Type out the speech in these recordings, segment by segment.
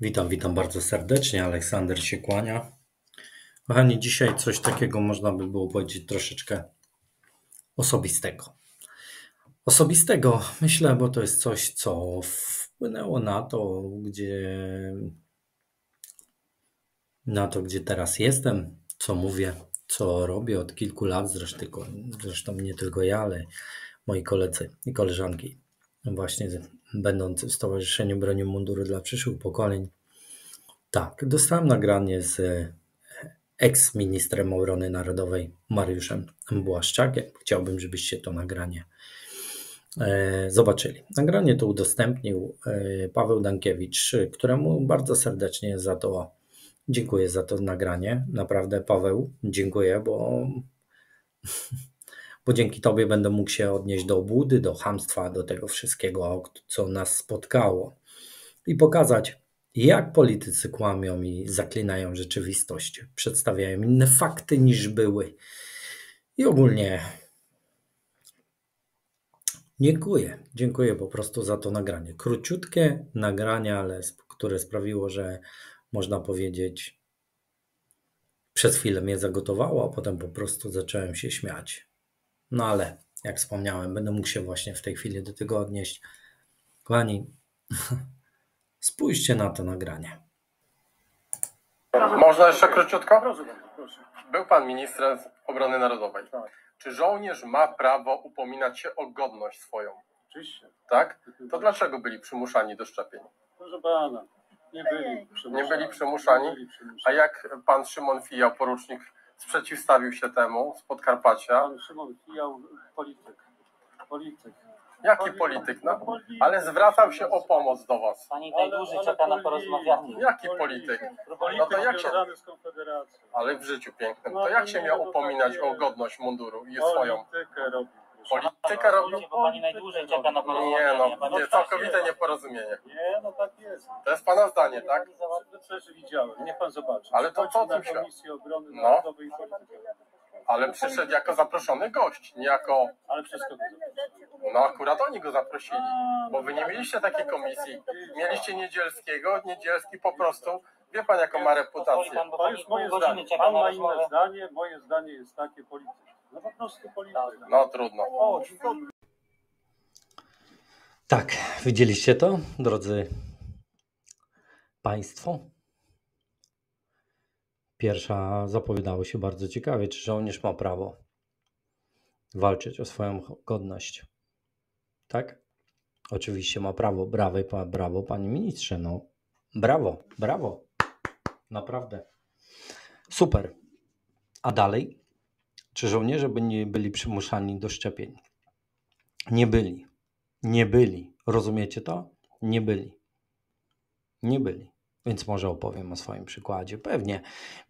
Witam, witam bardzo serdecznie. Aleksander się kłania. Kochani, dzisiaj coś takiego można by było powiedzieć troszeczkę osobistego. Osobistego myślę, bo to jest coś, co wpłynęło na to, gdzie na to, gdzie teraz jestem, co mówię, co robię od kilku lat zresztą, zresztą nie tylko ja, ale moi koledzy i koleżanki właśnie będąc w Stowarzyszeniu Bronią mundury dla przyszłych pokoleń. Tak, dostałem nagranie z e, eks-ministrem obrony narodowej Mariuszem Błaszczakiem. Chciałbym, żebyście to nagranie e, zobaczyli. Nagranie to udostępnił e, Paweł Dankiewicz, któremu bardzo serdecznie za to dziękuję za to nagranie. Naprawdę Paweł, dziękuję, bo bo dzięki Tobie będę mógł się odnieść do obłudy, do hamstwa, do tego wszystkiego, co nas spotkało i pokazać, jak politycy kłamią i zaklinają rzeczywistość, przedstawiają inne fakty niż były. I ogólnie dziękuję. Dziękuję po prostu za to nagranie. Króciutkie nagranie, ale które sprawiło, że można powiedzieć, przez chwilę mnie zagotowało, a potem po prostu zacząłem się śmiać. No ale, jak wspomniałem, będę mógł się właśnie w tej chwili do tego odnieść. Kochani, spójrzcie na to nagranie. Można jeszcze króciutko? Był pan ministrem obrony narodowej. Tak. Czy żołnierz ma prawo upominać się o godność swoją? Oczywiście. Tak? To dlaczego byli przymuszani do szczepień? Proszę pana, nie byli przymuszani. Nie byli przymuszani? A jak pan Szymon Fijał, porucznik sprzeciwstawił się temu z Podkarpacia. Ale Szymon Fijał, polityk. Polityk. Jaki polityk? No, ale zwracam się o pomoc do was. Pani najdłużej czeka na porozmawianie. Jaki polityk? No to jak się... Ale w życiu pięknym. To no, jak no się miał no upominać o godność munduru i swoją... Politykę robi. Polityka robi... Bo pani najdłużej czeka na porozumienie. Nie no, nie, całkowite nieporozumienie. Nie, no tak jest. To jest pana zdanie, tak? Nie, widziałem, niech pan zobaczy. Ale to co o No. Ale przyszedł jako zaproszony gość, nie jako... Ale wszystko No akurat oni go zaprosili, bo wy nie mieliście takiej komisji. Mieliście Niedzielskiego, Niedzielski po prostu... Wie pan jaką ma reputację. To już moje zdanie. Pan ma inne zdanie, moje zdanie jest takie polityczne. No po prostu polityka. No trudno. O, tak, widzieliście to, drodzy Państwo? Pierwsza zapowiadało się bardzo ciekawie, czy żołnierz ma prawo walczyć o swoją godność. Tak? Oczywiście ma prawo. Brawo, brawo panie ministrze. No, brawo, brawo. Naprawdę. Super. A dalej? Czy żołnierze by nie byli przymuszani do szczepień? Nie byli. Nie byli. Rozumiecie to? Nie byli. Nie byli. Więc może opowiem o swoim przykładzie. Pewnie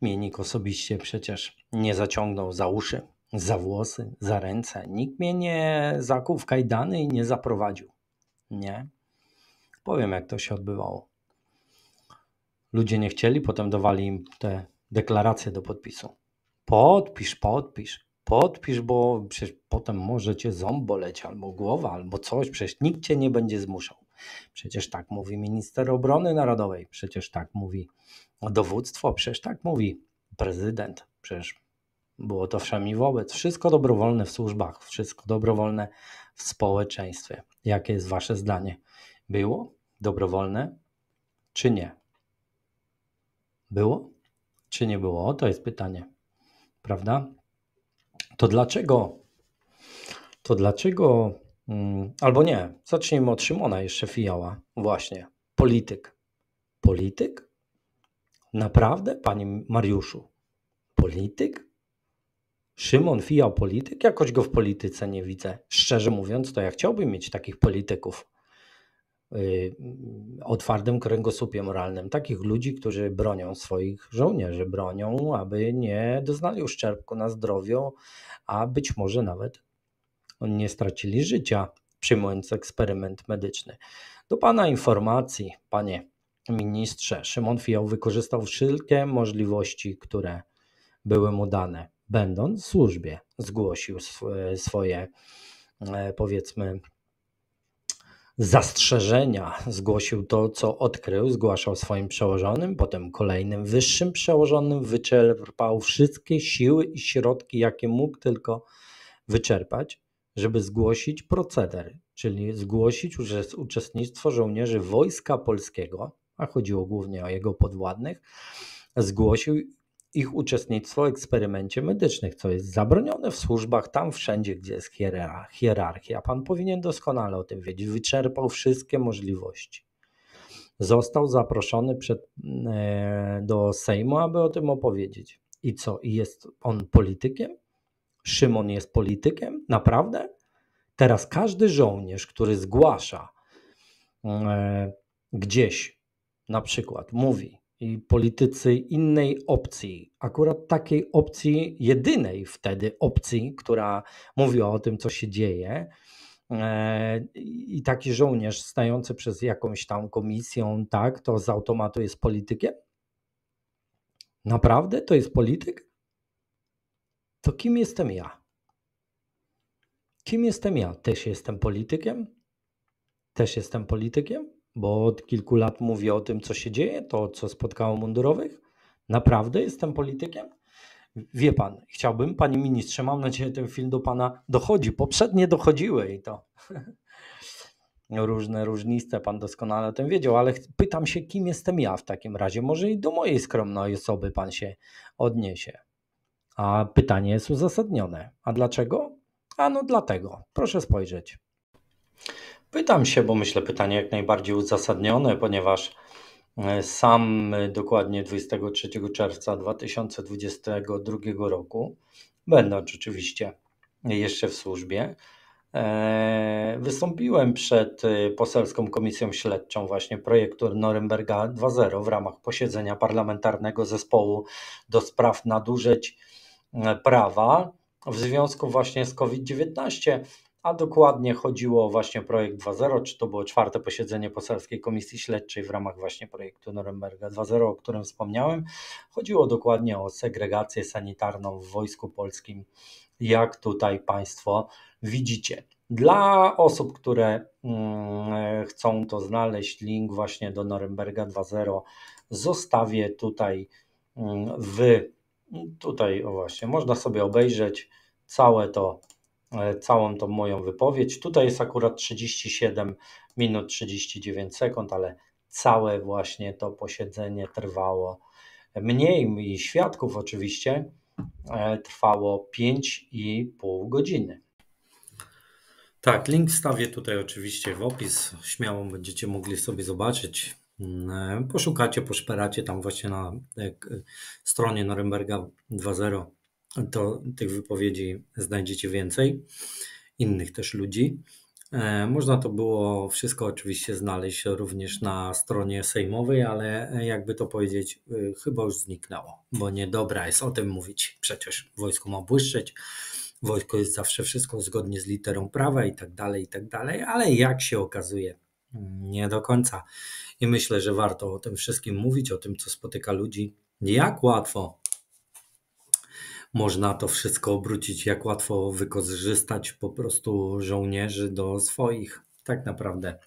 mnie nikt osobiście przecież nie zaciągnął za uszy, za włosy, za ręce. Nikt mnie nie zakuł w kajdany i nie zaprowadził. Nie. Powiem, jak to się odbywało. Ludzie nie chcieli, potem dawali im te deklaracje do podpisu podpisz, podpisz, podpisz, bo przecież potem może cię ząb boleć albo głowa, albo coś, przecież nikt cię nie będzie zmuszał. Przecież tak mówi minister obrony narodowej, przecież tak mówi dowództwo, przecież tak mówi prezydent, przecież było to i wobec. Wszystko dobrowolne w służbach, wszystko dobrowolne w społeczeństwie. Jakie jest Wasze zdanie? Było dobrowolne czy nie? Było czy nie było? To jest pytanie prawda? To dlaczego, to dlaczego, mm, albo nie, zacznijmy od Szymona jeszcze Fijała, właśnie, polityk. Polityk? Naprawdę, panie Mariuszu? Polityk? Szymon Fijał polityk? Jakoś go w polityce nie widzę. Szczerze mówiąc, to ja chciałbym mieć takich polityków. Y, mm, o twardym kręgosłupie moralnym, takich ludzi, którzy bronią swoich żołnierzy, bronią, aby nie doznali uszczerbku na zdrowiu, a być może nawet nie stracili życia, przyjmując eksperyment medyczny. Do Pana informacji, Panie Ministrze, Szymon Fijał wykorzystał wszelkie możliwości, które były mu dane. Będąc w służbie, zgłosił swoje, e, powiedzmy, zastrzeżenia. Zgłosił to, co odkrył, zgłaszał swoim przełożonym, potem kolejnym wyższym przełożonym, wyczerpał wszystkie siły i środki, jakie mógł tylko wyczerpać, żeby zgłosić proceder, czyli zgłosić uczestnictwo żołnierzy Wojska Polskiego, a chodziło głównie o jego podwładnych, zgłosił ich uczestnictwo w eksperymencie medycznych, co jest zabronione w służbach, tam wszędzie, gdzie jest hierarchia. Pan powinien doskonale o tym wiedzieć. Wyczerpał wszystkie możliwości. Został zaproszony przed, e, do Sejmu, aby o tym opowiedzieć. I co? I jest on politykiem? Szymon jest politykiem? Naprawdę? Teraz każdy żołnierz, który zgłasza e, gdzieś, na przykład mówi, i politycy innej opcji, akurat takiej opcji, jedynej wtedy opcji, która mówi o tym, co się dzieje, e, i taki żołnierz stający przez jakąś tam komisją, tak, to z automatu jest politykiem? Naprawdę to jest polityk? To kim jestem ja? Kim jestem ja? Też jestem politykiem? Też jestem politykiem? bo od kilku lat mówię o tym, co się dzieje, to co spotkało mundurowych. Naprawdę jestem politykiem? Wie pan, chciałbym, panie ministrze, mam nadzieję, ten film do pana dochodzi. Poprzednie dochodziły i to różne, różniste, pan doskonale o tym wiedział, ale pytam się, kim jestem ja w takim razie. Może i do mojej skromnej osoby pan się odniesie. A pytanie jest uzasadnione. A dlaczego? Ano dlatego. Proszę spojrzeć. Pytam się, bo myślę pytanie jak najbardziej uzasadnione, ponieważ e, sam e, dokładnie 23 czerwca 2022 roku, będąc oczywiście jeszcze w służbie, e, wystąpiłem przed poselską komisją śledczą właśnie projektu Norymberga 2.0 w ramach posiedzenia parlamentarnego zespołu do spraw nadużyć prawa w związku właśnie z COVID-19 a dokładnie chodziło właśnie o projekt 2.0, czy to było czwarte posiedzenie poselskiej komisji śledczej w ramach właśnie projektu Norymberga 2.0, o którym wspomniałem. Chodziło dokładnie o segregację sanitarną w Wojsku Polskim, jak tutaj Państwo widzicie. Dla osób, które mm, chcą to znaleźć, link właśnie do Norymberga 2.0 zostawię tutaj mm, w, tutaj właśnie, można sobie obejrzeć całe to E, całą tą moją wypowiedź. Tutaj jest akurat 37 minut 39 sekund, ale całe właśnie to posiedzenie trwało mniej i świadków oczywiście e, trwało 5,5 godziny. Tak, link stawię tutaj oczywiście w opis. Śmiało będziecie mogli sobie zobaczyć. Mm, e, poszukacie, poszperacie tam właśnie na stronie Norymberga 2.0 to tych wypowiedzi znajdziecie więcej innych też ludzi. E, można to było wszystko oczywiście znaleźć również na stronie sejmowej, ale jakby to powiedzieć, e, chyba już zniknęło, bo niedobra jest o tym mówić. Przecież wojsko ma błyszczeć, wojsko jest zawsze wszystko zgodnie z literą prawa i tak dalej, i tak dalej, ale jak się okazuje, nie do końca. I myślę, że warto o tym wszystkim mówić, o tym, co spotyka ludzi, jak łatwo można to wszystko obrócić, jak łatwo wykorzystać po prostu żołnierzy do swoich tak naprawdę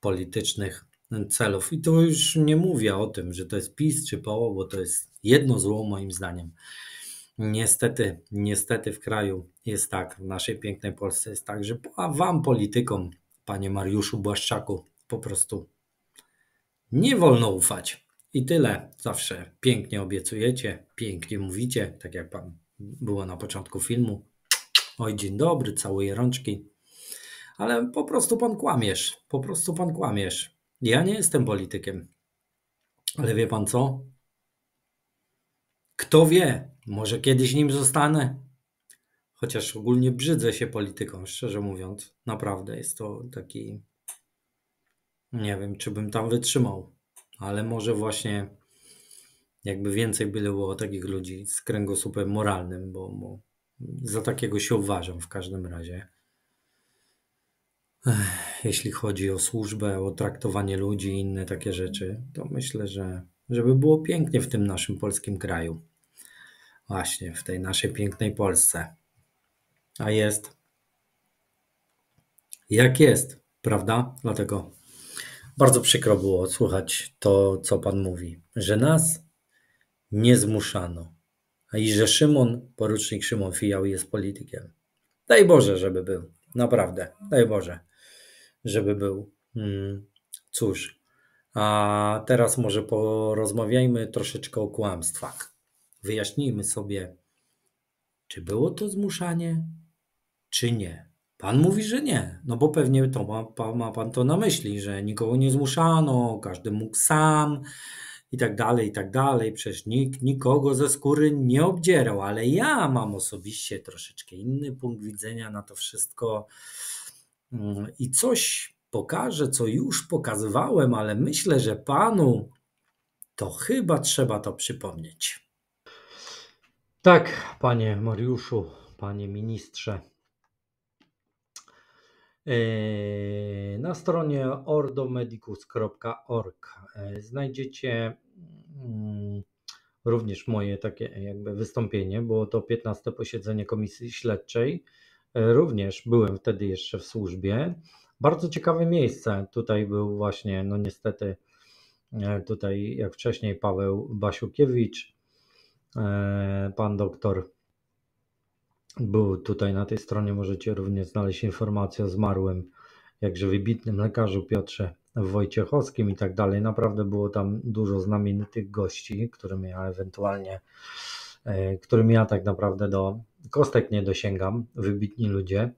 politycznych celów. I tu już nie mówię o tym, że to jest PiS czy PO, bo to jest jedno zło moim zdaniem. Niestety, niestety w kraju jest tak, w naszej pięknej Polsce jest tak, że a wam politykom, panie Mariuszu Błaszczaku, po prostu nie wolno ufać. I tyle. Zawsze pięknie obiecujecie, pięknie mówicie, tak jak pan było na początku filmu. Oj, dzień dobry, całuję rączki. Ale po prostu pan kłamiesz, po prostu pan kłamiesz. Ja nie jestem politykiem. Ale wie pan co? Kto wie, może kiedyś nim zostanę. Chociaż ogólnie brzydzę się polityką, szczerze mówiąc. Naprawdę jest to taki. Nie wiem, czy bym tam wytrzymał ale może właśnie jakby więcej by było takich ludzi z kręgosłupem moralnym, bo, bo za takiego się uważam w każdym razie. jeśli chodzi o służbę, o traktowanie ludzi i inne takie rzeczy, to myślę, że żeby było pięknie w tym naszym polskim kraju. Właśnie w tej naszej pięknej Polsce. A jest jak jest, prawda? Dlatego bardzo przykro było słuchać to, co Pan mówi, że nas nie zmuszano, a i że Szymon, porucznik Szymon Fijał jest politykiem. Daj Boże, żeby był. Naprawdę, daj Boże, żeby był. Mm, cóż, a teraz może porozmawiajmy troszeczkę o kłamstwach. Wyjaśnijmy sobie, czy było to zmuszanie, czy nie. Pan mówi, że nie, no bo pewnie to ma, ma pan to na myśli, że nikogo nie zmuszano, każdy mógł sam i tak dalej, i tak dalej. Przecież nikt nikogo ze skóry nie obdzierał, ale ja mam osobiście troszeczkę inny punkt widzenia na to wszystko mm, i coś pokażę, co już pokazywałem, ale myślę, że panu to chyba trzeba to przypomnieć. Tak, panie Mariuszu, panie ministrze. Yy, na stronie ordomedicus.org yy, znajdziecie mm, również moje takie e, jakby wystąpienie. Było to 15 posiedzenie komisji śledczej. Yy, również byłem wtedy jeszcze w służbie. Bardzo ciekawe miejsce. Tutaj był właśnie, no niestety, e, tutaj jak wcześniej Paweł Basiukiewicz, e, pan doktor bo tutaj na tej stronie możecie również znaleźć informacje o zmarłym, jakże wybitnym lekarzu Piotrze Wojciechowskim i tak dalej. Naprawdę było tam dużo znamienitych gości, którym ja ewentualnie, e, którym ja tak naprawdę do kostek nie dosięgam, wybitni ludzie.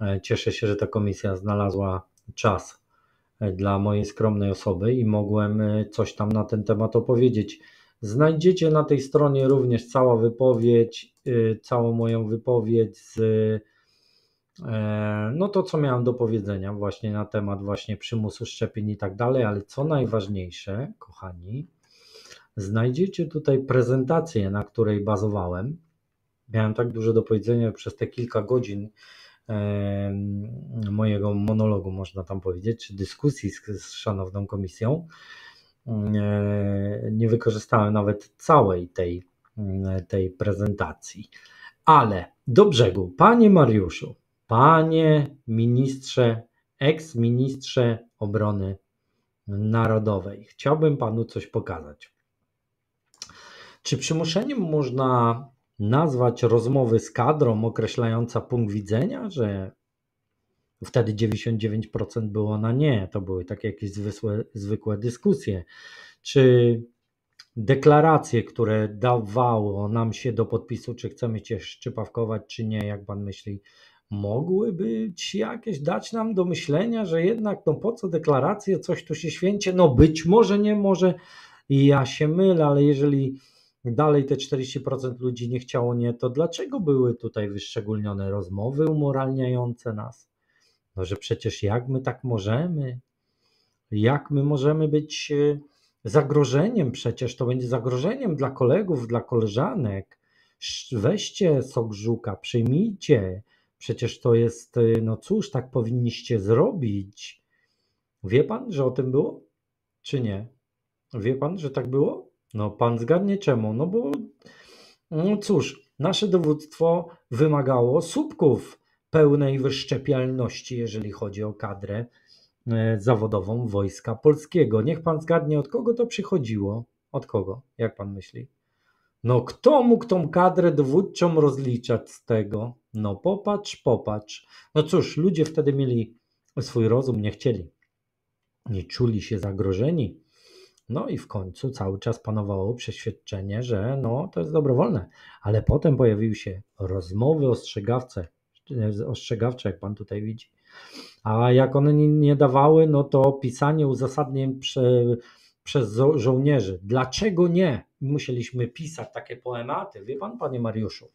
E, cieszę się, że ta komisja znalazła czas e, dla mojej skromnej osoby i mogłem coś tam na ten temat opowiedzieć. Znajdziecie na tej stronie również cała wypowiedź, y, całą moją wypowiedź z y, no to co miałem do powiedzenia właśnie na temat właśnie przymusu szczepień i tak dalej, ale co najważniejsze, kochani, znajdziecie tutaj prezentację, na której bazowałem. Miałem tak dużo do powiedzenia przez te kilka godzin mojego monologu, można tam powiedzieć, czy dyskusji z, z szanowną komisją, nie wykorzystałem nawet całej tej, tej prezentacji. Ale do brzegu, panie Mariuszu, panie ministrze, eks-ministrze obrony narodowej, chciałbym panu coś pokazać. Czy przymuszeniem można nazwać rozmowy z kadrą określająca punkt widzenia, że wtedy 99% było na nie. To były takie jakieś zwykłe, zwykłe dyskusje. Czy deklaracje, które dawało nam się do podpisu, czy chcemy się szczypawkować, czy nie, jak pan myśli, mogły być jakieś, dać nam do myślenia, że jednak, no po co deklaracje, coś tu się święcie, no być może nie, może ja się mylę, ale jeżeli dalej te 40% ludzi nie chciało nie, to dlaczego były tutaj wyszczególnione rozmowy umoralniające nas? No, że przecież jak my tak możemy? Jak my możemy być e, zagrożeniem? Przecież to będzie zagrożeniem dla kolegów, dla koleżanek. Weźcie sok żuka, przyjmijcie. Przecież to jest, e, no cóż, tak powinniście zrobić. Wie pan, że o tym było? Czy nie? Wie pan, że tak było? No, pan zgadnie czemu? No bo, no cóż, nasze dowództwo wymagało słupków pełnej wyszczepialności, jeżeli chodzi o kadrę e, zawodową Wojska Polskiego. Niech pan zgadnie, od kogo to przychodziło? Od kogo, jak pan myśli? No, kto mógł tą kadrę dowódczą rozliczać z tego? No, popatrz, popatrz. No cóż, ludzie wtedy mieli swój rozum, nie chcieli. Nie czuli się zagrożeni. No i w końcu cały czas panowało przeświadczenie, że no, to jest dobrowolne. Ale potem pojawiły się rozmowy ostrzegawcze ostrzegawcze, jak pan tutaj widzi. A jak one nie, dawały, no to pisanie uzasadnień przez żo żołnierzy. Dlaczego nie? Musieliśmy pisać takie poematy. Wie pan, panie Mariuszu,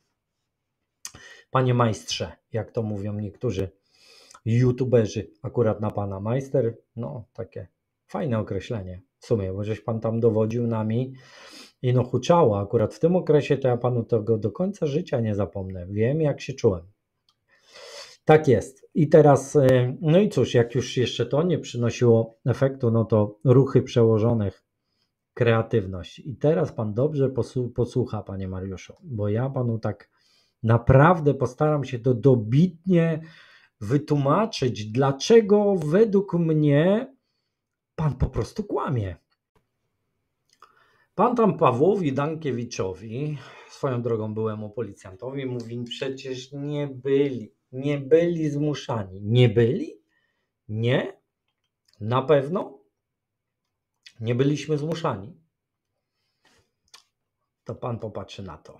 panie majstrze, jak to mówią niektórzy youtuberzy, akurat na pana majster, no takie fajne określenie w sumie, bo żeś pan tam dowodził nami i no huczało. Akurat w tym okresie to ja panu tego do końca życia nie zapomnę. Wiem, jak się czułem. Tak jest. I teraz, e, no i cóż, jak już jeszcze to nie przynosiło efektu, no to ruchy przełożonych, kreatywność. I teraz pan dobrze posłucha, panie Mariuszu, bo ja panu tak naprawdę postaram się to dobitnie wytłumaczyć, dlaczego według mnie pan po prostu kłamie. Pan tam Pawłowi Dankiewiczowi, swoją drogą byłemu policjantowi, mówi: Przecież nie byli nie byli zmuszani. Nie byli? Nie? Na pewno? Nie byliśmy zmuszani. To pan popatrzy na to.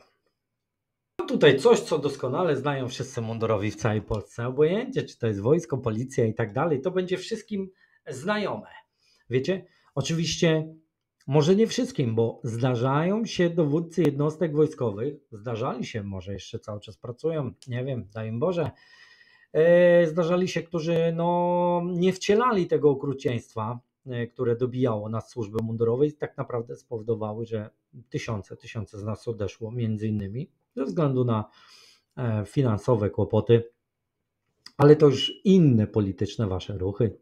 Mam tutaj coś, co doskonale znają wszyscy mundurowi w całej Polsce. Obojętnie, czy to jest wojsko, policja i tak dalej. To będzie wszystkim znajome. Wiecie? Oczywiście może nie wszystkim, bo zdarzają się dowódcy jednostek wojskowych, zdarzali się, może jeszcze cały czas pracują, nie wiem, daj im Boże, e, zdarzali się, którzy no, nie wcielali tego okrucieństwa, e, które dobijało nas służby mundurowej, tak naprawdę spowodowały, że tysiące, tysiące z nas odeszło, między innymi ze względu na e, finansowe kłopoty, ale to już inne polityczne wasze ruchy.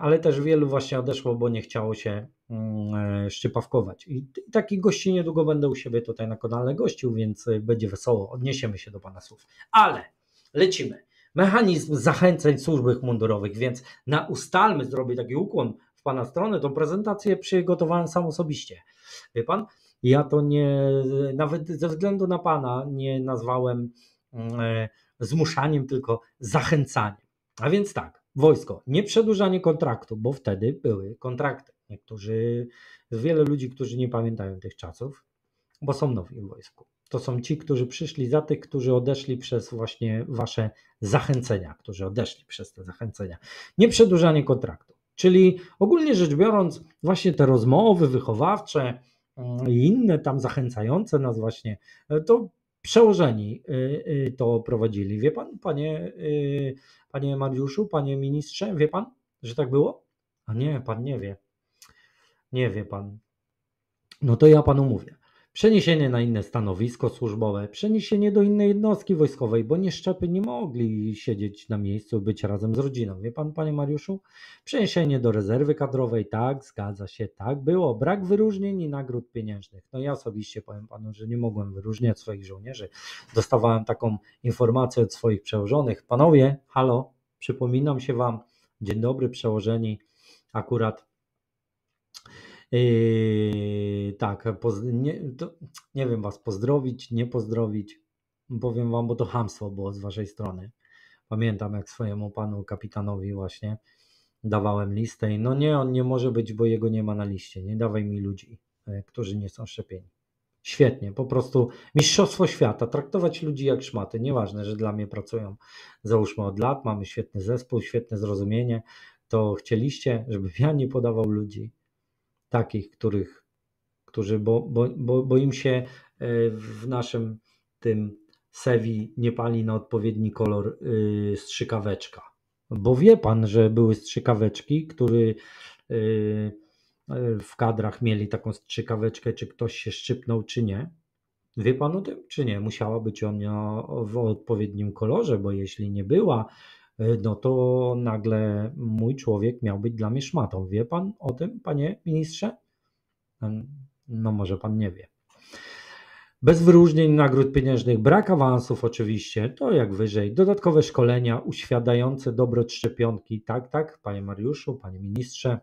Ale też wielu właśnie odeszło, bo nie chciało się Mm, e, szczypawkować. I, taki gości niedługo będę u siebie tutaj na kanale gościł, więc e, będzie wesoło. Odniesiemy się do Pana słów. Ale lecimy. Mechanizm zachęceń służb mundurowych, więc na ustalmy, zrobię taki ukłon w Pana stronę. Tą prezentację przygotowałem sam osobiście. Wie Pan, ja to nie, nawet ze względu na Pana nie nazwałem mm, e, zmuszaniem, tylko zachęcaniem. A więc tak, wojsko, nie przedłużanie kontraktu, bo wtedy były kontrakty. Niektórzy, jest wiele ludzi, którzy nie pamiętają tych czasów, bo są nowi w wojsku. To są ci, którzy przyszli za tych, którzy odeszli przez właśnie wasze zachęcenia, którzy odeszli przez te zachęcenia. Nie przedłużanie kontraktu. Czyli ogólnie rzecz biorąc, właśnie te rozmowy wychowawcze mm, i inne tam zachęcające nas właśnie, e, to przełożeni e, e, to prowadzili. Wie pan, panie, panie Mariuszu, panie ministrze, wie pan, że tak było? A nie, pan nie wie. Nie wie pan. No to ja panu mówię. Przeniesienie na inne stanowisko służbowe, przeniesienie do innej jednostki wojskowej, bo nieszczepy nie mogli siedzieć na miejscu, być razem z rodziną. Wie pan, panie Mariuszu? Przeniesienie do rezerwy kadrowej, tak, zgadza się, tak było. Brak wyróżnień i nagród pieniężnych. No ja osobiście powiem panu, że nie mogłem wyróżniać swoich żołnierzy. Dostawałem taką informację od swoich przełożonych. Panowie, halo, przypominam się wam, dzień dobry przełożeni, akurat Yy, tak, poz, nie, to, nie wiem was pozdrowić, nie pozdrowić. Powiem wam, bo to hamstwo było z waszej strony. Pamiętam, jak swojemu panu kapitanowi właśnie dawałem listę i no nie, on nie może być, bo jego nie ma na liście. Nie dawaj mi ludzi, e, którzy nie są szczepieni. Świetnie, po prostu mistrzostwo świata, traktować ludzi jak szmaty. Nieważne, że dla mnie pracują załóżmy od lat, mamy świetny zespół, świetne zrozumienie. To chcieliście, żebym ja nie podawał ludzi takich, których, którzy, bo, bo, bo, bo im się e, w naszym tym sewi nie pali na odpowiedni kolor y, strzykaweczka. Bo wie pan, że były strzykaweczki, który y, e, w kadrach mieli taką strzykaweczkę, czy ktoś się szczypnął, czy nie. Wie pan o tym, czy nie? Musiała być ona w odpowiednim kolorze, bo jeśli nie była, E, no to nagle mój człowiek miał być dla mnie szmatą. Wie pan o tym, panie ministrze? E, no może pan nie wie. Bez wyróżnień nagród pieniężnych, brak awansów oczywiście, to jak wyżej, dodatkowe szkolenia uświadające dobroć szczepionki, tak, tak, panie Mariuszu, panie ministrze.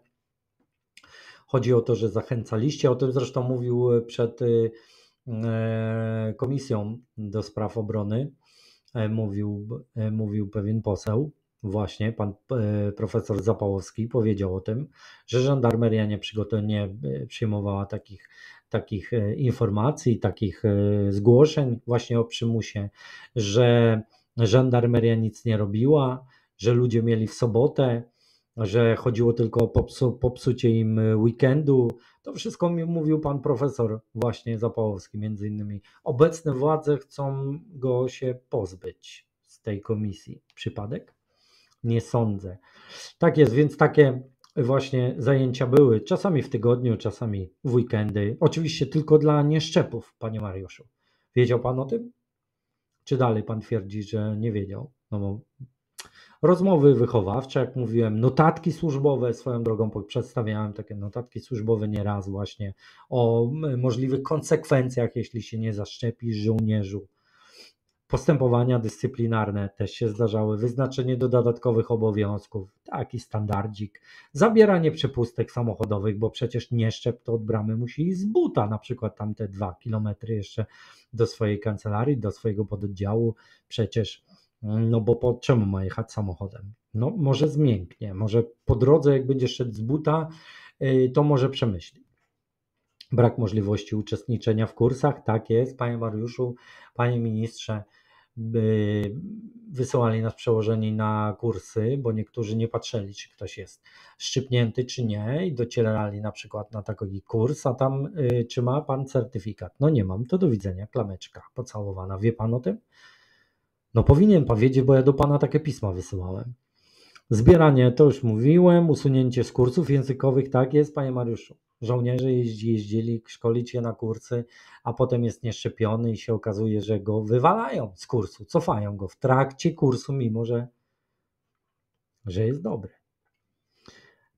Chodzi o to, że zachęcaliście, o tym zresztą mówił przed e, komisją do spraw obrony E, mówił, e, mówił pewien poseł, właśnie pan e, profesor Zapałowski powiedział o tym, że żandarmeria nie, nie przyjmowała takich, takich informacji, takich zgłoszeń właśnie o przymusie, że żandarmeria nic nie robiła, że ludzie mieli w sobotę, że chodziło tylko o popsu, popsucie im weekendu, to wszystko mi mówił pan profesor właśnie Zapałowski między innymi. Obecne władze chcą go się pozbyć z tej komisji. Przypadek? Nie sądzę. Tak jest, więc takie właśnie zajęcia były czasami w tygodniu, czasami w weekendy. Oczywiście tylko dla nieszczepów, panie Mariuszu. Wiedział pan o tym? Czy dalej pan twierdzi, że nie wiedział? No bo Rozmowy wychowawcze, jak mówiłem, notatki służbowe, swoją drogą przedstawiałem takie notatki służbowe nieraz właśnie o możliwych konsekwencjach, jeśli się nie zaszczepi żołnierzu. Postępowania dyscyplinarne też się zdarzały, wyznaczenie dodatkowych obowiązków, taki standardzik, zabieranie przepustek samochodowych, bo przecież nieszczep to od bramy musi iść z buta, na przykład tamte dwa kilometry jeszcze do swojej kancelarii, do swojego pododdziału, przecież no bo po czemu ma jechać samochodem? No może zmięknie, może po drodze jak będzie szedł z buta, y, to może przemyśli. Brak możliwości uczestniczenia w kursach, tak jest, panie Mariuszu, panie ministrze, wysyłali nas przełożeni na kursy, bo niektórzy nie patrzyli, czy ktoś jest szczypnięty, czy nie, i docierali na przykład na taki kurs, a tam, y, czy ma pan certyfikat? No nie mam, to do widzenia, klameczka pocałowana. Wie pan o tym? No powinien pan wiedzieć, bo ja do pana takie pisma wysyłałem. Zbieranie, to już mówiłem, usunięcie z kursów językowych, tak jest, panie Mariuszu. Żołnierze jeździ, jeździli szkolić je na kursy, a potem jest nieszczepiony i się okazuje, że go wywalają z kursu, cofają go w trakcie kursu, mimo że, że jest dobry.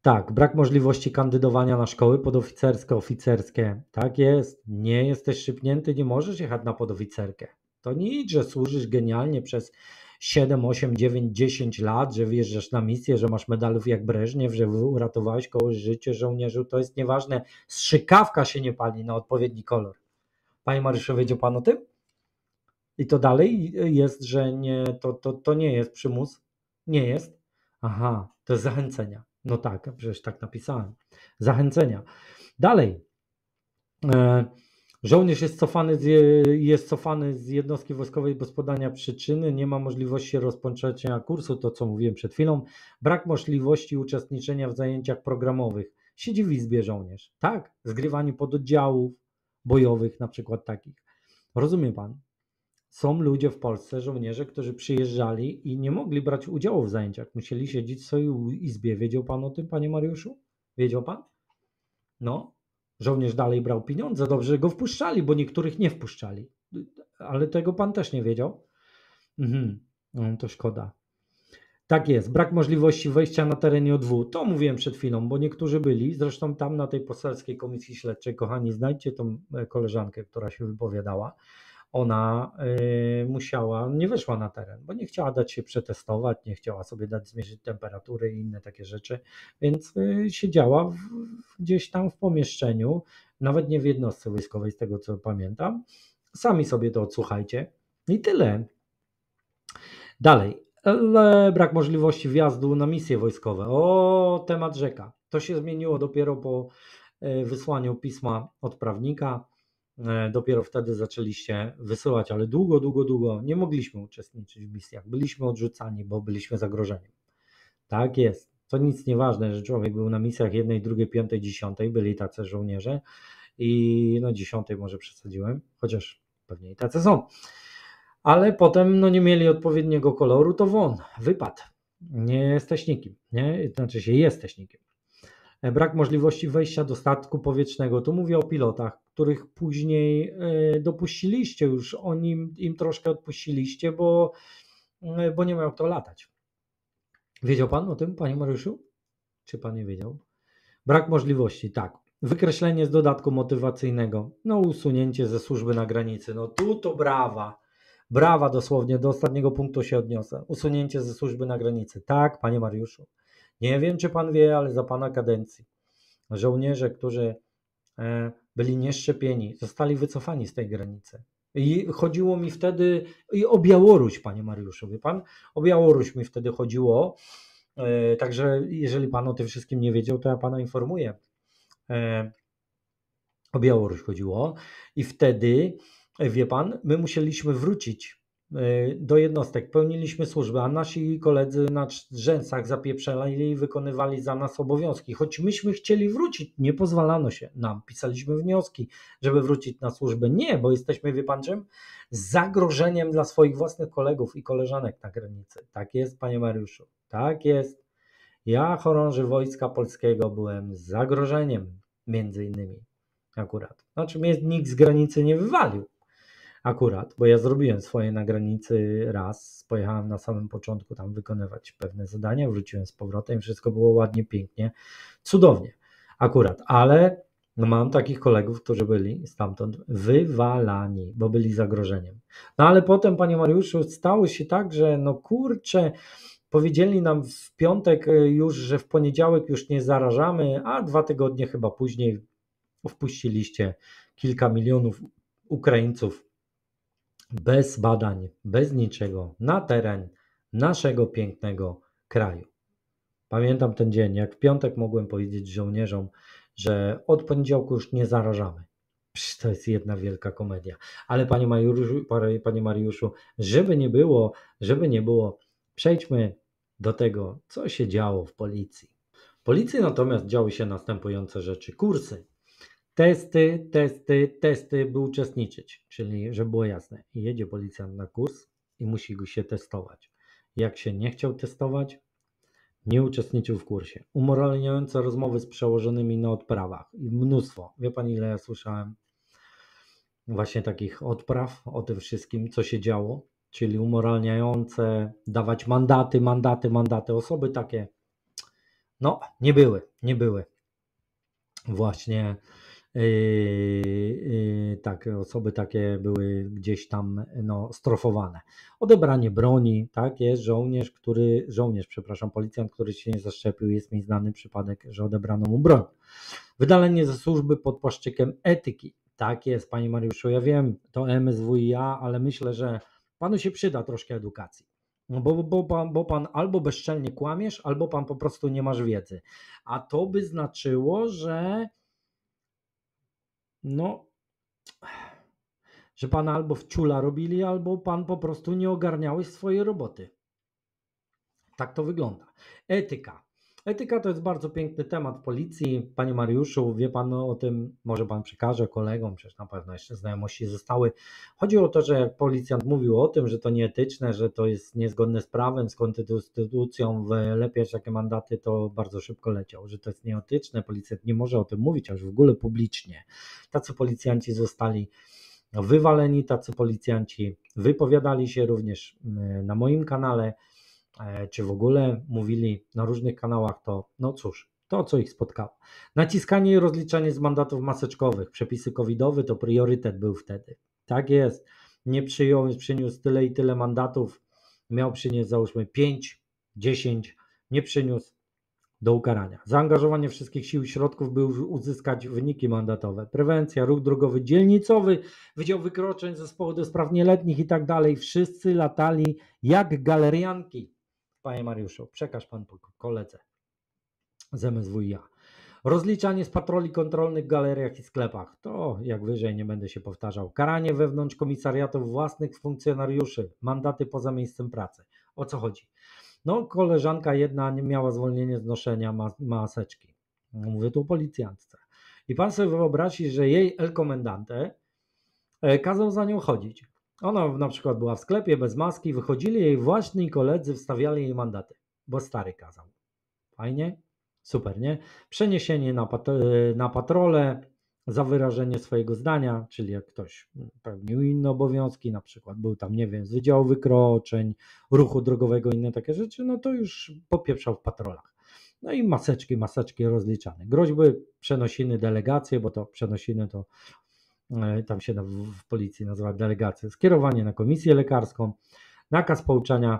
Tak, brak możliwości kandydowania na szkoły podoficerskie, oficerskie. Tak jest, nie jesteś szybnięty, nie możesz jechać na podoficerkę. To idź, że służysz genialnie przez 7, 8, 9, 10 lat, że wjeżdżasz na misję, że masz medalów jak Breżniew, że uratowałeś koło życie żołnierzu, to jest nieważne. Strzykawka się nie pali na odpowiedni kolor. Panie Mariuszu, wiedział Pan o tym? I to dalej jest, że nie, to, to, to nie jest przymus? Nie jest? Aha, to jest zachęcenia. No tak, przecież tak napisałem. Zachęcenia. Dalej. E, Żołnierz jest cofany, z, jest cofany z jednostki wojskowej bez podania przyczyny, nie ma możliwości rozpoczęcia kursu, to co mówiłem przed chwilą, brak możliwości uczestniczenia w zajęciach programowych. Siedzi w izbie żołnierz, tak, zgrywaniu pododdziałów bojowych, na przykład takich. Rozumie pan? Są ludzie w Polsce, żołnierze, którzy przyjeżdżali i nie mogli brać udziału w zajęciach, musieli siedzieć w swojej izbie. Wiedział pan o tym, panie Mariuszu? Wiedział pan? No, żołnierz dalej brał pieniądze, dobrze, że go wpuszczali, bo niektórych nie wpuszczali. Ale tego pan też nie wiedział. Mhm. No, to szkoda. Tak jest, brak możliwości wejścia na terenie ODW. To mówiłem przed chwilą, bo niektórzy byli, zresztą tam na tej poselskiej komisji śledczej, kochani, znajdźcie tą e, koleżankę, która się wypowiadała ona y, musiała, nie wyszła na teren, bo nie chciała dać się przetestować, nie chciała sobie dać zmierzyć temperatury i inne takie rzeczy, więc y, siedziała w, gdzieś tam w pomieszczeniu, nawet nie w jednostce wojskowej, z tego co pamiętam. Sami sobie to odsłuchajcie i tyle. Dalej. Brak możliwości wjazdu na misje wojskowe. O, temat rzeka. To się zmieniło dopiero po y, wysłaniu pisma od prawnika E, dopiero wtedy zaczęliście wysyłać, ale długo, długo, długo nie mogliśmy uczestniczyć w misjach. Byliśmy odrzucani, bo byliśmy zagrożeniem. Tak jest. To nic nieważne, że człowiek był na misjach jednej, drugiej, piątej, dziesiątej, byli tacy żołnierze i no dziesiątej może przesadziłem, chociaż pewnie i tacy są. Ale potem no nie mieli odpowiedniego koloru, to won, wypad. Nie jesteś nikim, nie? Znaczy się jesteś nikim. E, brak możliwości wejścia do statku powietrznego. Tu mówię o pilotach, których później e, dopuściliście już, oni im, troszkę odpuściliście, bo, e, bo nie miał kto latać. Wiedział Pan o tym, Panie Mariuszu? Czy Pan nie wiedział? Brak możliwości, tak. Wykreślenie z dodatku motywacyjnego, no usunięcie ze służby na granicy, no tu to brawa. Brawa dosłownie, do ostatniego punktu się odniosę. Usunięcie ze służby na granicy, tak, Panie Mariuszu. Nie wiem, czy pan wie, ale za pana kadencji żołnierze, którzy e, byli nieszczepieni, zostali wycofani z tej granicy. I chodziło mi wtedy i o Białoruś, panie Mariuszu, wie pan? O Białoruś mi wtedy chodziło. E, także jeżeli pan o tym wszystkim nie wiedział, to ja pana informuję. E, o Białoruś chodziło. I wtedy, wie pan, my musieliśmy wrócić Y, do jednostek. Pełniliśmy służbę, a nasi koledzy na rzęsach zapieprzali i wykonywali za nas obowiązki. Choć myśmy chcieli wrócić, nie pozwalano się nam. Pisaliśmy wnioski, żeby wrócić na służbę. Nie, bo jesteśmy, wie pan czym? Zagrożeniem dla swoich własnych kolegów i koleżanek na granicy. Tak jest, panie Mariuszu. Tak jest. Ja, chorąży Wojska Polskiego, byłem zagrożeniem, między innymi akurat. Znaczy mnie nikt z granicy nie wywalił akurat, bo ja zrobiłem swoje na granicy raz, pojechałem na samym początku tam wykonywać pewne zadania, wróciłem z powrotem, wszystko było ładnie, pięknie, cudownie akurat, ale no mam takich kolegów, którzy byli stamtąd wywalani, bo byli zagrożeniem. No ale potem, panie Mariuszu, stało się tak, że no kurczę, powiedzieli nam w piątek e, już, że w poniedziałek już nie zarażamy, a dwa tygodnie chyba później wpuściliście kilka milionów Ukraińców bez badań, bez niczego, na teren naszego pięknego kraju. Pamiętam ten dzień, jak w piątek mogłem powiedzieć żołnierzom, że od poniedziałku już nie zarażamy. Psz, to jest jedna wielka komedia. Ale panie Mariuszu, panie Mariuszu, żeby nie było, żeby nie było, przejdźmy do tego, co się działo w policji. W policji natomiast działy się następujące rzeczy. Kursy testy, testy, testy, by uczestniczyć, czyli żeby było jasne, jedzie policjant na kurs i musi go się testować. Jak się nie chciał testować, nie uczestniczył w kursie. Umoralniające rozmowy z przełożonymi na odprawach. Mnóstwo. Wie pan, ile ja słyszałem właśnie takich odpraw o tym wszystkim, co się działo, czyli umoralniające, dawać mandaty, mandaty, mandaty. Osoby takie, no, nie były, nie były. Właśnie Yy, yy, tak, osoby takie były gdzieś tam no, strofowane. Odebranie broni, tak, jest żołnierz, który, żołnierz, przepraszam, policjant, który się nie zaszczepił, jest mi znany przypadek, że odebrano mu broń. Wydalenie ze służby pod płaszczykiem etyki. Tak jest, panie Mariuszu, ja wiem, to MSWiA, ale myślę, że panu się przyda troszkę edukacji. No bo, bo, pan, bo pan albo bezczelnie kłamiesz, albo pan po prostu nie masz wiedzy. A to by znaczyło, że no, że pana albo w ciula robili, albo pan po prostu nie ogarniałeś swojej roboty. Tak to wygląda. Etyka. Etyka to jest bardzo piękny temat w policji. Panie Mariuszu, wie Pan o tym, może Pan przekaże kolegom, przecież na pewno jeszcze znajomości zostały. Chodzi o to, że jak policjant mówił o tym, że to nieetyczne, że to jest niezgodne z prawem, z konstytucją, lepiej, jakie mandaty, to bardzo szybko leciał, że to jest nieetyczne, policjant nie może o tym mówić, aż w ogóle publicznie. Tacy policjanci zostali no, wywaleni, tacy policjanci wypowiadali się również y, na moim kanale. E, czy w ogóle mówili na różnych kanałach, to no cóż, to co ich spotkało. Naciskanie i rozliczanie z mandatów maseczkowych, przepisy covidowe to priorytet był wtedy. Tak jest. Nie przyjął, przyniósł tyle i tyle mandatów, miał przynieść załóżmy 5, 10, nie przyniósł do ukarania. Zaangażowanie wszystkich sił i środków, by uzyskać wyniki mandatowe. Prewencja, ruch drogowy, dzielnicowy, Wydział Wykroczeń, Zespoły do Spraw Nieletnich i tak dalej. Wszyscy latali jak galerianki Panie Mariuszu, przekaż pan koledze z MSWiA. Rozliczanie z patroli kontrolnych w galeriach i sklepach. To jak wyżej nie będę się powtarzał. Karanie wewnątrz komisariatów własnych funkcjonariuszy. Mandaty poza miejscem pracy. O co chodzi? No, koleżanka jedna miała zwolnienie z noszenia mas maseczki. Mówię tu o policjantce. I pan sobie wyobrazi, że jej el komendante kazał za nią chodzić. Ona na przykład była w sklepie bez maski, wychodzili jej własni koledzy, wstawiali jej mandaty, bo stary kazał. Fajnie? Super, nie? Przeniesienie na, pat na patrole za wyrażenie swojego zdania, czyli jak ktoś pełnił inne obowiązki, na przykład był tam, nie wiem, z Wydziału Wykroczeń, ruchu drogowego, inne takie rzeczy, no to już popieprzał w patrolach. No i maseczki, maseczki rozliczane. Groźby przenosiny delegacje, bo to przenosiny to E, tam się w policji nazywa delegację, skierowanie na komisję lekarską, nakaz pouczania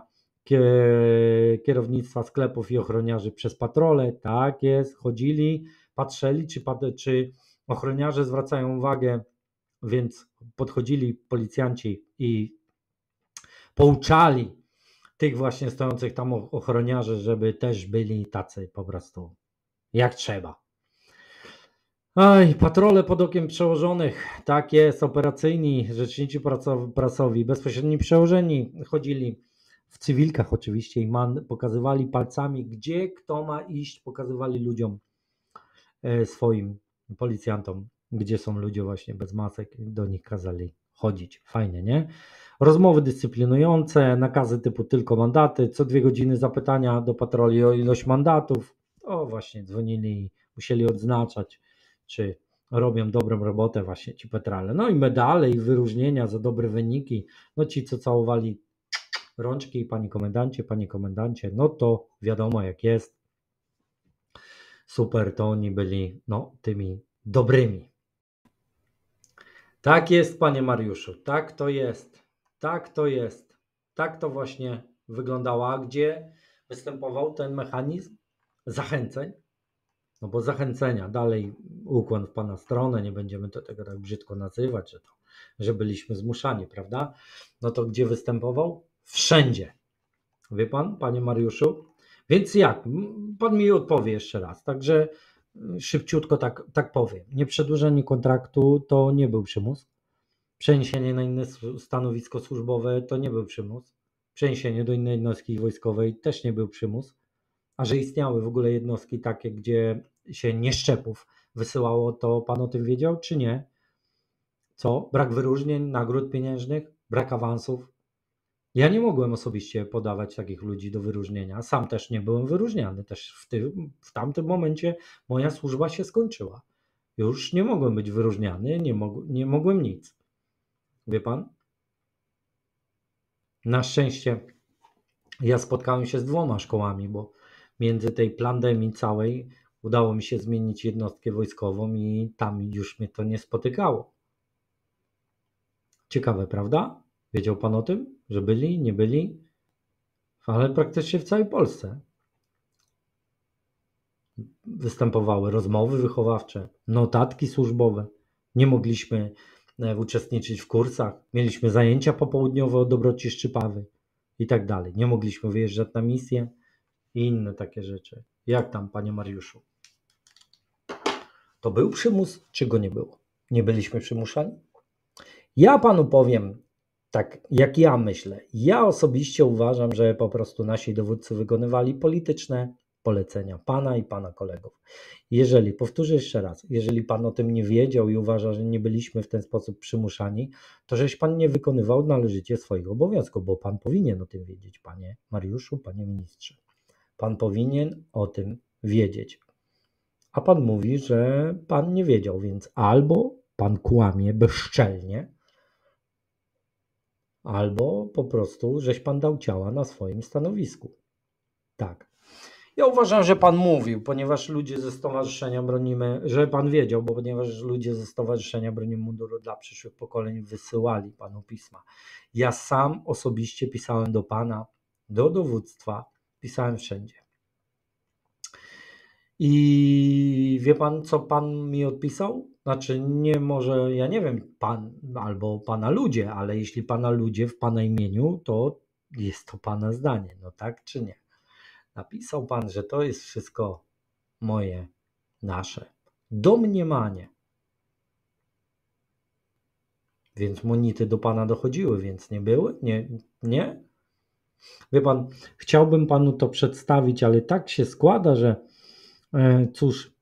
kierownictwa sklepów i ochroniarzy przez patrole, tak jest, chodzili, patrzyli, czy, czy ochroniarze zwracają uwagę, więc podchodzili policjanci i pouczali tych właśnie stojących tam ochroniarzy, żeby też byli tacy po prostu jak trzeba. Aj, patrole pod okiem przełożonych, tak jest, operacyjni, rzecznicy prasowi, prasowi bezpośredni przełożeni chodzili w cywilkach oczywiście i man, pokazywali palcami, gdzie kto ma iść, pokazywali ludziom e, swoim, policjantom, gdzie są ludzie właśnie bez masek, do nich kazali chodzić. Fajnie, nie? Rozmowy dyscyplinujące, nakazy typu tylko mandaty, co dwie godziny zapytania do patroli o ilość mandatów. O, właśnie, dzwonili i musieli odznaczać czy robią dobrą robotę właśnie ci petrale. No i medale i wyróżnienia za dobre wyniki. No ci, co całowali rączki i panie komendancie, panie komendancie, no to wiadomo jak jest. Super, to oni byli no, tymi dobrymi. Tak jest, panie Mariuszu, tak to jest, tak to jest, tak to właśnie wyglądało. A gdzie występował ten mechanizm zachęceń? no bo zachęcenia, dalej ukłon w Pana stronę, nie będziemy to tego tak brzydko nazywać, że, to, że byliśmy zmuszani, prawda? No to gdzie występował? Wszędzie. Wie Pan, Panie Mariuszu? Więc jak? Pan mi odpowie jeszcze raz, także y, szybciutko tak, tak powiem. Nieprzedłużenie kontraktu to nie był przymus. Przeniesienie na inne stanowisko służbowe to nie był przymus. Przeniesienie do innej jednostki wojskowej też nie był przymus. A że istniały w ogóle jednostki takie, gdzie się nieszczepów wysyłało, to pan o tym wiedział, czy nie? Co? Brak wyróżnień, nagród pieniężnych, brak awansów. Ja nie mogłem osobiście podawać takich ludzi do wyróżnienia. Sam też nie byłem wyróżniany. Też w, tym, w tamtym momencie moja służba się skończyła. Już nie mogłem być wyróżniany, nie, mog, nie mogłem nic. Wie pan? Na szczęście ja spotkałem się z dwoma szkołami, bo między tej pandemii całej udało mi się zmienić jednostkę wojskową i tam już mnie to nie spotykało. Ciekawe, prawda? Wiedział pan o tym, że byli, nie byli, ale praktycznie w całej Polsce występowały rozmowy wychowawcze, notatki służbowe. Nie mogliśmy e, uczestniczyć w kursach, mieliśmy zajęcia popołudniowe o dobroci Szczypawy i tak dalej. Nie mogliśmy wyjeżdżać na misje i inne takie rzeczy. Jak tam, panie Mariuszu? To był przymus, czy go nie było? Nie byliśmy przymuszani? Ja panu powiem, tak jak ja myślę, ja osobiście uważam, że po prostu nasi dowódcy wykonywali polityczne polecenia pana i pana kolegów. Jeżeli, powtórzę jeszcze raz, jeżeli pan o tym nie wiedział i uważa, że nie byliśmy w ten sposób przymuszani, to żeś pan nie wykonywał należycie swoich obowiązków, bo pan powinien o tym wiedzieć, panie Mariuszu, panie ministrze. Pan powinien o tym wiedzieć a pan mówi, że pan nie wiedział, więc albo pan kłamie bezczelnie, albo po prostu żeś pan dał ciała na swoim stanowisku. Tak. Ja uważam, że pan mówił, ponieważ ludzie ze stowarzyszenia bronimy, że pan wiedział, bo ponieważ ludzie ze stowarzyszenia broni munduru dla przyszłych pokoleń wysyłali panu pisma. Ja sam osobiście pisałem do pana, do dowództwa, pisałem wszędzie. I wie pan, co pan mi odpisał? Znaczy, nie może, ja nie wiem, pan albo pana ludzie, ale jeśli pana ludzie w pana imieniu, to jest to pana zdanie, no tak czy nie? Napisał pan, że to jest wszystko moje, nasze domniemanie. Więc monity do pana dochodziły, więc nie były? Nie? nie? Wie pan, chciałbym panu to przedstawić, ale tak się składa, że E, cóż,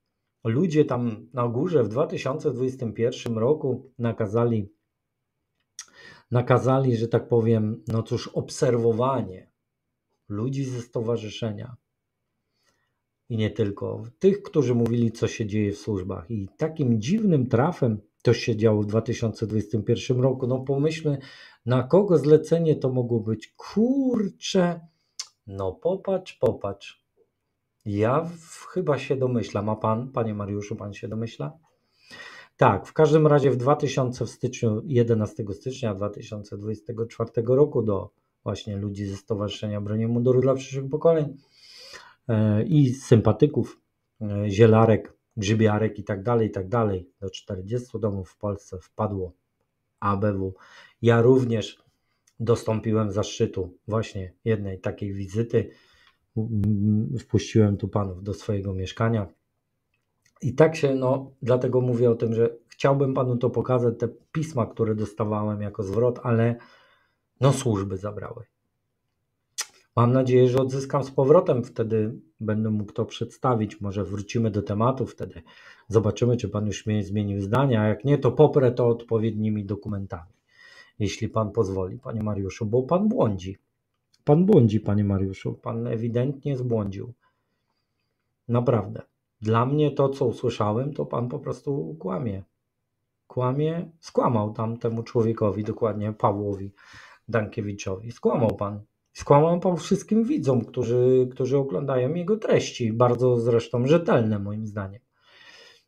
ludzie tam na górze w 2021 roku nakazali, nakazali, że tak powiem, no cóż, obserwowanie ludzi ze stowarzyszenia i nie tylko, tych, którzy mówili, co się dzieje w służbach. I takim dziwnym trafem to się działo w 2021 roku. No pomyślmy, na kogo zlecenie to mogło być. Kurcze, no popatrz, popatrz. Ja w, chyba się domyślam. A pan, panie Mariuszu, pan się domyśla? Tak, w każdym razie w 2000 w styczniu, 11 stycznia 2024 roku do właśnie ludzi ze Stowarzyszenia Broni Munduru dla przyszłych pokoleń e, i sympatyków, e, zielarek, grzybiarek i tak dalej, i tak dalej. Do 40 domów w Polsce wpadło ABW. Ja również dostąpiłem zaszczytu właśnie jednej takiej wizyty wpuściłem tu panów do swojego mieszkania. I tak się, no, dlatego mówię o tym, że chciałbym panu to pokazać, te pisma, które dostawałem jako zwrot, ale no, służby zabrały. Mam nadzieję, że odzyskam z powrotem, wtedy będę mógł to przedstawić. Może wrócimy do tematu wtedy. Zobaczymy, czy pan już mnie zmienił zdania. A jak nie, to poprę to odpowiednimi dokumentami, jeśli pan pozwoli, panie Mariuszu, bo pan błądzi. Pan błądzi, panie Mariuszu. Pan ewidentnie zbłądził. Naprawdę. Dla mnie to, co usłyszałem, to pan po prostu kłamie. Kłamie, skłamał tam temu człowiekowi, dokładnie Pawłowi Dankiewiczowi. Skłamał pan. Skłamał pan wszystkim widzom, którzy, którzy oglądają jego treści, bardzo zresztą rzetelne, moim zdaniem.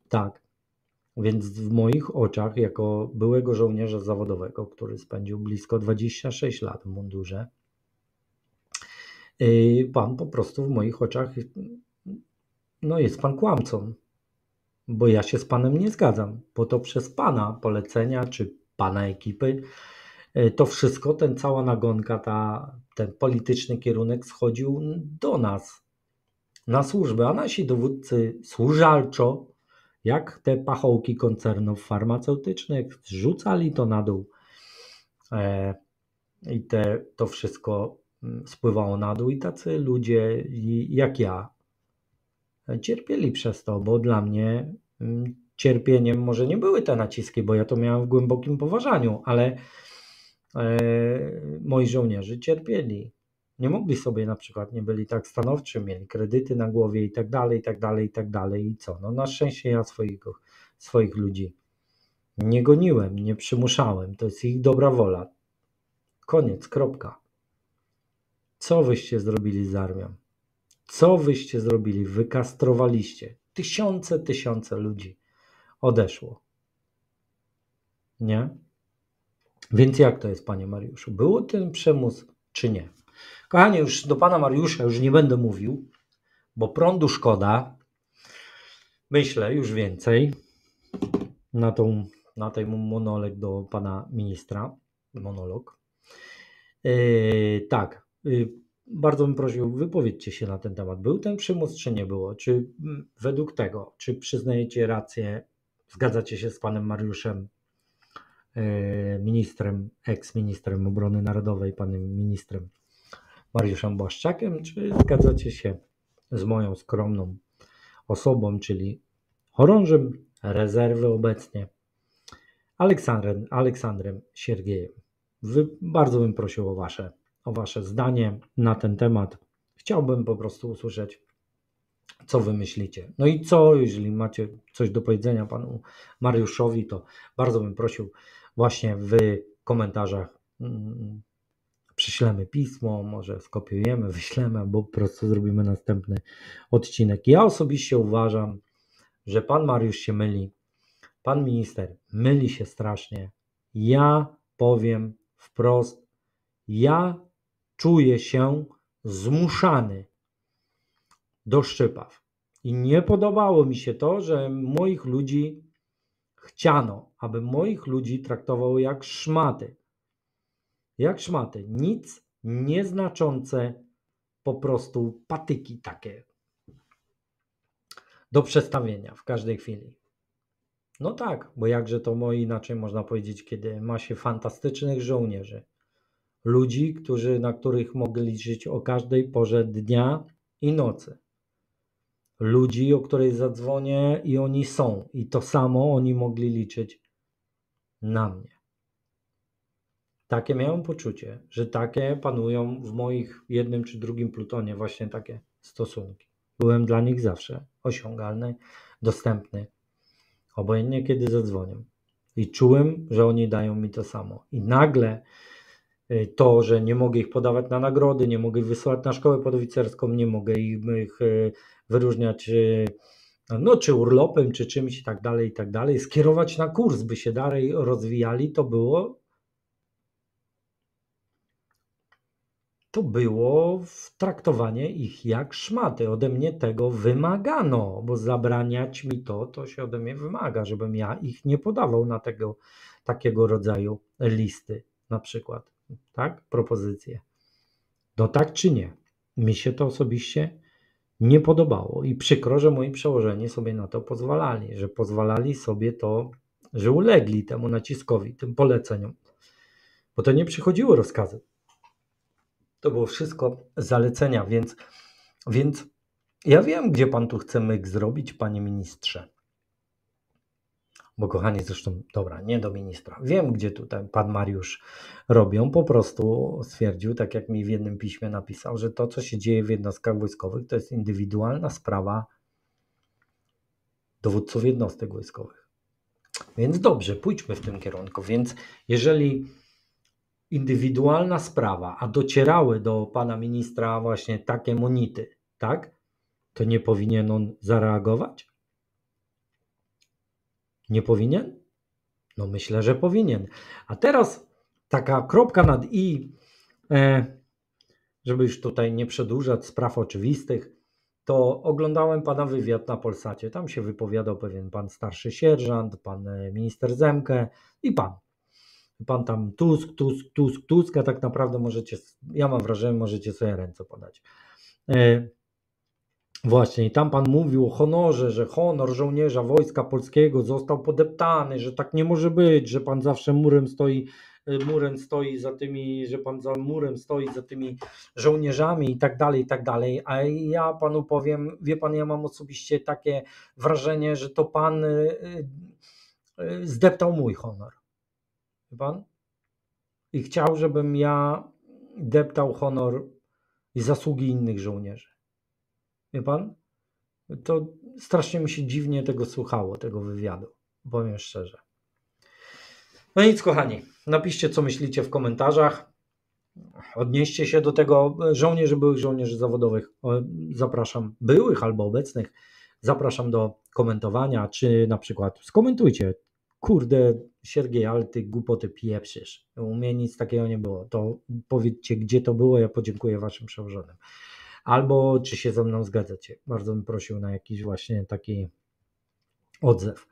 Tak. Więc w moich oczach, jako byłego żołnierza zawodowego, który spędził blisko 26 lat w mundurze, Y, pan po prostu w moich oczach, no jest pan kłamcą, bo ja się z panem nie zgadzam, bo to przez pana polecenia czy pana ekipy y, to wszystko, ten cała nagonka, ta, ten polityczny kierunek schodził do nas, na służbę, a nasi dowódcy służalczo, jak te pachołki koncernów farmaceutycznych, zrzucali to na dół. E, I te, to wszystko Mm, spływało na dół i tacy ludzie jak ja cierpieli przez to, bo dla mnie mm, cierpieniem może nie były te naciski, bo ja to miałem w głębokim poważaniu, ale e, moi żołnierze cierpieli. Nie mogli sobie na przykład, nie byli tak stanowczy, mieli kredyty na głowie i tak dalej, i tak dalej, i tak dalej. I co? No na szczęście ja swoich, swoich ludzi nie goniłem, nie przymuszałem. To jest ich dobra wola. Koniec, kropka. Co wyście zrobili z armią? Co wyście zrobili? Wykastrowaliście. Tysiące, tysiące ludzi odeszło. Nie? Więc jak to jest, panie Mariuszu? Był ten przemus, czy nie? Kochanie, już do pana Mariusza już nie będę mówił, bo prądu szkoda. Myślę już więcej na, tą, na tej monolog do pana ministra. Monolog. Yy, tak, Y, bardzo bym prosił, wypowiedzcie się na ten temat. Był ten przymus, czy nie było? Czy mm, według tego, czy przyznajecie rację, zgadzacie się z panem Mariuszem, e, ministrem, eks-ministrem obrony narodowej, panem ministrem Mariuszem Błaszczakiem, czy zgadzacie się z moją skromną osobą, czyli chorążym rezerwy obecnie, Aleksandrem, Aleksandrem Siergiejem. Wy, bardzo bym prosił o Wasze o Wasze zdanie na ten temat. Chciałbym po prostu usłyszeć, co Wy myślicie. No i co, jeżeli macie coś do powiedzenia Panu Mariuszowi, to bardzo bym prosił właśnie w komentarzach. Mm, przyślemy pismo, może skopiujemy, wyślemy, bo po prostu zrobimy następny odcinek. Ja osobiście uważam, że pan Mariusz się myli, pan minister myli się strasznie. Ja powiem wprost, ja czuje się zmuszany do szczypaw. I nie podobało mi się to, że moich ludzi chciano, aby moich ludzi traktowało jak szmaty. Jak szmaty. Nic nieznaczące, po prostu patyki takie do przestawienia w każdej chwili. No tak, bo jakże to moi inaczej można powiedzieć, kiedy ma się fantastycznych żołnierzy, ludzi, którzy, na których mogli liczyć o każdej porze dnia i nocy. Ludzi, o których zadzwonię i oni są. I to samo oni mogli liczyć na mnie. Takie miałem poczucie, że takie panują w moich jednym czy drugim plutonie właśnie takie stosunki. Byłem dla nich zawsze osiągalny, dostępny, obojętnie kiedy zadzwonią. I czułem, że oni dają mi to samo. I nagle Y, to, że nie mogę ich podawać na nagrody, nie mogę ich wysyłać na szkołę podoficerską, nie mogę ich y, wyróżniać y, no, czy urlopem, czy czymś i tak dalej, i tak dalej, skierować na kurs, by się dalej rozwijali, to było to było traktowanie ich jak szmaty. Ode mnie tego wymagano, bo zabraniać mi to, to się ode mnie wymaga, żebym ja ich nie podawał na tego, takiego rodzaju listy na przykład tak, propozycję. No tak czy nie? Mi się to osobiście nie podobało i przykro, że moi przełożeni sobie na to pozwalali, że pozwalali sobie to, że ulegli temu naciskowi, tym poleceniom, bo to nie przychodziły rozkazy. To było wszystko zalecenia, więc, więc ja wiem, gdzie pan tu chce myk zrobić, panie ministrze bo kochanie, zresztą, dobra, nie do ministra. Wiem, gdzie tutaj pan Mariusz robią. Po prostu stwierdził, tak jak mi w jednym piśmie napisał, że to, co się dzieje w jednostkach wojskowych, to jest indywidualna sprawa dowódców jednostek wojskowych. Więc dobrze, pójdźmy w tym kierunku. Więc jeżeli indywidualna sprawa, a docierały do pana ministra właśnie takie monity, tak, to nie powinien on zareagować? Nie powinien? No myślę, że powinien. A teraz taka kropka nad i, e, żeby już tutaj nie przedłużać spraw oczywistych, to oglądałem pana wywiad na Polsacie. Tam się wypowiadał pewien pan starszy sierżant, pan e, minister Zemkę i pan. Pan tam Tusk, Tusk, Tusk, Tusk, a tak naprawdę możecie, ja mam wrażenie, możecie sobie ręce podać. E, Właśnie, i tam pan mówił o honorze, że honor żołnierza Wojska Polskiego został podeptany, że tak nie może być, że pan zawsze murem stoi, y, murem stoi za tymi, że pan za murem stoi za tymi żołnierzami i tak dalej, i tak dalej. A ja panu powiem, wie pan, ja mam osobiście takie wrażenie, że to pan y, y, zdeptał mój honor. Wie pan? I chciał, żebym ja deptał honor i zasługi innych żołnierzy. Wie pan? To strasznie mi się dziwnie tego słuchało, tego wywiadu. Powiem szczerze. No nic, kochani. Napiszcie, co myślicie w komentarzach. Odnieście się do tego e, żołnierzy, byłych żołnierzy zawodowych. Zapraszam, byłych albo obecnych. Zapraszam do komentowania, czy na przykład skomentujcie. Kurde, Siergiej, ale ty głupoty pieprzysz. U mnie nic takiego nie było. To powiedzcie, gdzie to było. Ja podziękuję waszym przełożonym albo czy się ze mną zgadzacie. Bardzo bym prosił na jakiś właśnie taki odzew.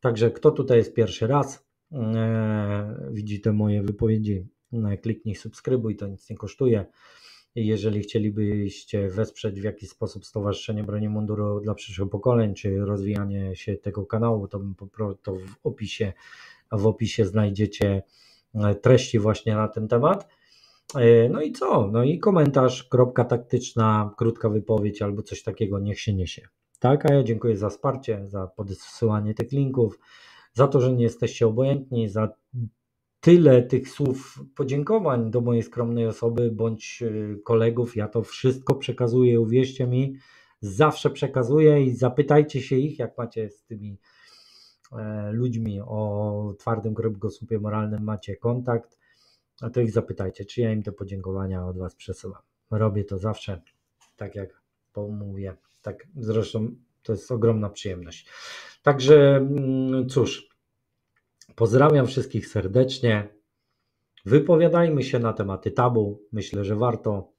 Także kto tutaj jest pierwszy raz, e, widzi te moje wypowiedzi, e, kliknij subskrybuj, to nic nie kosztuje. Jeżeli chcielibyście wesprzeć w jakiś sposób Stowarzyszenie Broni Munduru dla przyszłych pokoleń, czy rozwijanie się tego kanału, to, bym to w, opisie, w opisie znajdziecie e, treści właśnie na ten temat. E, no i co? No i komentarz, kropka taktyczna, krótka wypowiedź albo coś takiego, niech się niesie. Tak, a ja dziękuję za wsparcie, za podsyłanie tych linków, za to, że nie jesteście obojętni, za tyle tych słów podziękowań do mojej skromnej osoby bądź y, kolegów. Ja to wszystko przekazuję, uwierzcie mi, zawsze przekazuję i zapytajcie się ich, jak macie z tymi e, ludźmi o twardym kręgosłupie moralnym macie kontakt a to ich zapytajcie, czy ja im te podziękowania od Was przesyłam. Robię to zawsze, tak jak pomówię. tak zresztą to jest ogromna przyjemność. Także mm, cóż, pozdrawiam wszystkich serdecznie. Wypowiadajmy się na tematy tabu. Myślę, że warto.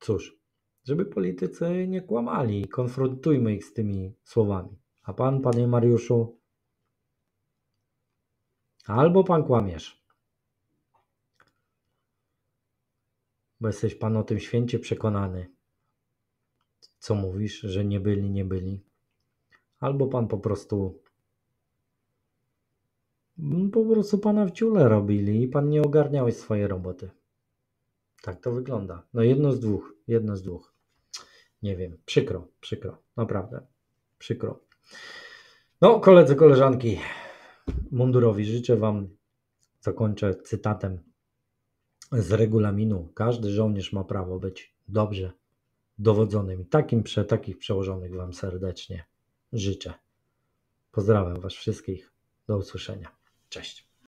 Cóż, żeby politycy nie kłamali, konfrontujmy ich z tymi słowami. A pan, panie Mariuszu, albo pan kłamiesz bo jesteś Pan o tym święcie przekonany. Co mówisz, że nie byli, nie byli? Albo Pan po prostu. Po prostu Pana w ciule robili i Pan nie ogarniałeś swojej roboty. Tak to wygląda. No jedno z dwóch, jedno z dwóch. Nie wiem, przykro, przykro, naprawdę, przykro. No, koledzy, koleżanki mundurowi życzę Wam, zakończę cytatem z regulaminu każdy żołnierz ma prawo być dobrze dowodzonym. I takim prze, takich przełożonych Wam serdecznie życzę. Pozdrawiam Was wszystkich. Do usłyszenia. Cześć.